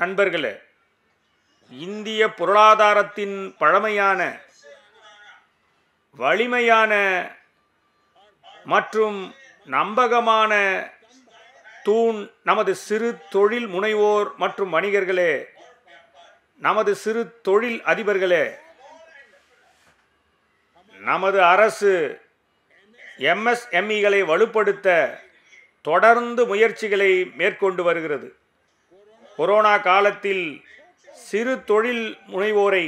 நண்பர்களே இந்திய பொருளாதாரத்தின் பழமையான வலிமையான மற்றும் நம்பகமான தூண் நமது சிறு தொழில் முனைவோர் மற்றும் வணிகர்களே நமது சிறு தொழில் அதிபர்களே நமது அரசு எம்எஸ்எம்இகளை வலுப்படுத்த தொடர்ந்து முயற்சிகளை மேற்கொண்டு வருகிறது கொரோனா காலத்தில் சிறு தொழில் முனைவோரை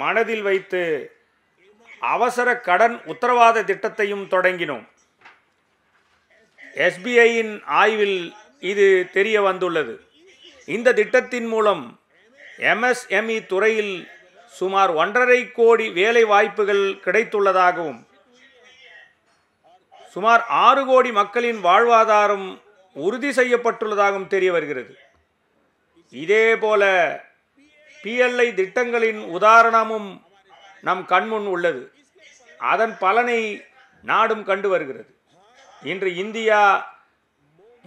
மனதில் வைத்து அவசர கடன் உத்தரவாத திட்டத்தையும் தொடங்கினோம் எஸ்பிஐயின் ஆய்வில் இது தெரிய வந்துள்ளது இந்த திட்டத்தின் மூலம் எம்எஸ்எம்இ துறையில் சுமார் ஒன்றரை கோடி வேலை வாய்ப்புகள் கிடைத்துள்ளதாகவும் சுமார் ஆறு கோடி மக்களின் வாழ்வாதாரம் உறுதி செய்யப்பட்டுள்ளதாகவும் தெரிய வருகிறது இதேபோல பிஎல்ஐ திட்டங்களின் உதாரணமும் நம் கண்முன் உள்ளது அதன் பலனை நாடும் கண்டு வருகிறது இன்று இந்தியா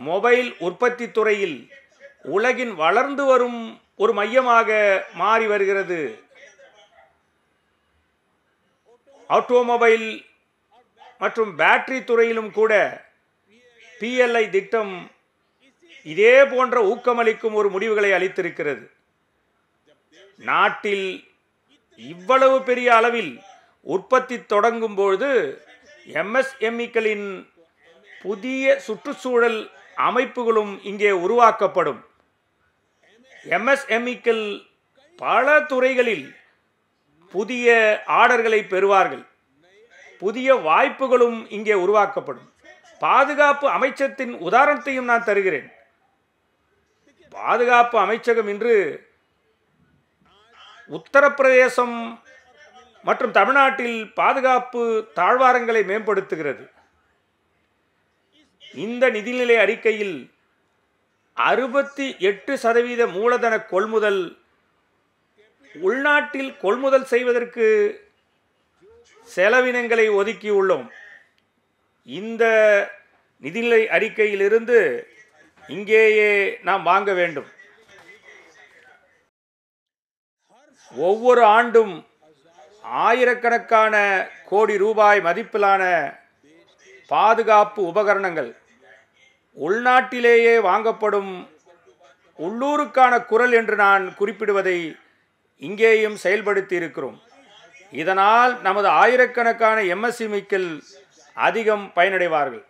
மொபைல் உற்பத்தி துறையில் உலகின் வளர்ந்து வரும் ஒரு மையமாக மாறி வருகிறது ஆட்டோமொபைல் மற்றும் பேட்டரி துறையிலும் கூட பிஎல்ஐ திட்டம் இதே போன்ற ஊக்கமளிக்கும் ஒரு முடிவுகளை அளித்திருக்கிறது நாட்டில் இவ்வளவு பெரிய அளவில் உற்பத்தி தொடங்கும் பொழுது எம்எஸ்எம்இக்களின் புதிய சுற்றுச்சூழல் அமைப்புகளும் இங்கே உருவாக்கப்படும் எம்எஸ்எம்இக்கள் பல துறைகளில் புதிய ஆர்டர்களை பெறுவார்கள் புதிய வாய்ப்புகளும் இங்கே உருவாக்கப்படும் பாதுகாப்பு அமைச்சத்தின் உதாரணத்தையும் நான் தருகிறேன் பாதுகாப்பு அமைச்சகம் இன்று உத்தரப்பிரதேசம் மற்றும் தமிழ்நாட்டில் பாதுகாப்பு தாழ்வாரங்களை மேம்படுத்துகிறது இந்த நிதிநிலை அறிக்கையில் அறுபத்தி எட்டு சதவீத மூலதன கொள்முதல் உள்நாட்டில் கொள்முதல் செய்வதற்கு செலவினங்களை ஒதுக்கியுள்ளோம் இந்த நிதிநிலை அறிக்கையிலிருந்து இங்கேயே நாம் வாங்க வேண்டும் ஒவ்வொரு ஆண்டும் ஆயிரக்கணக்கான கோடி ரூபாய் மதிப்பிலான பாதுகாப்பு உபகரணங்கள் உள்நாட்டிலேயே வாங்கப்படும் உள்ளூருக்கான குரல் என்று நான் குறிப்பிடுவதை இங்கேயும் செயல்படுத்தி இருக்கிறோம் இதனால் நமது ஆயிரக்கணக்கான எம்எஸ்சிமிக்கள் அதிகம் பயனடைவார்கள்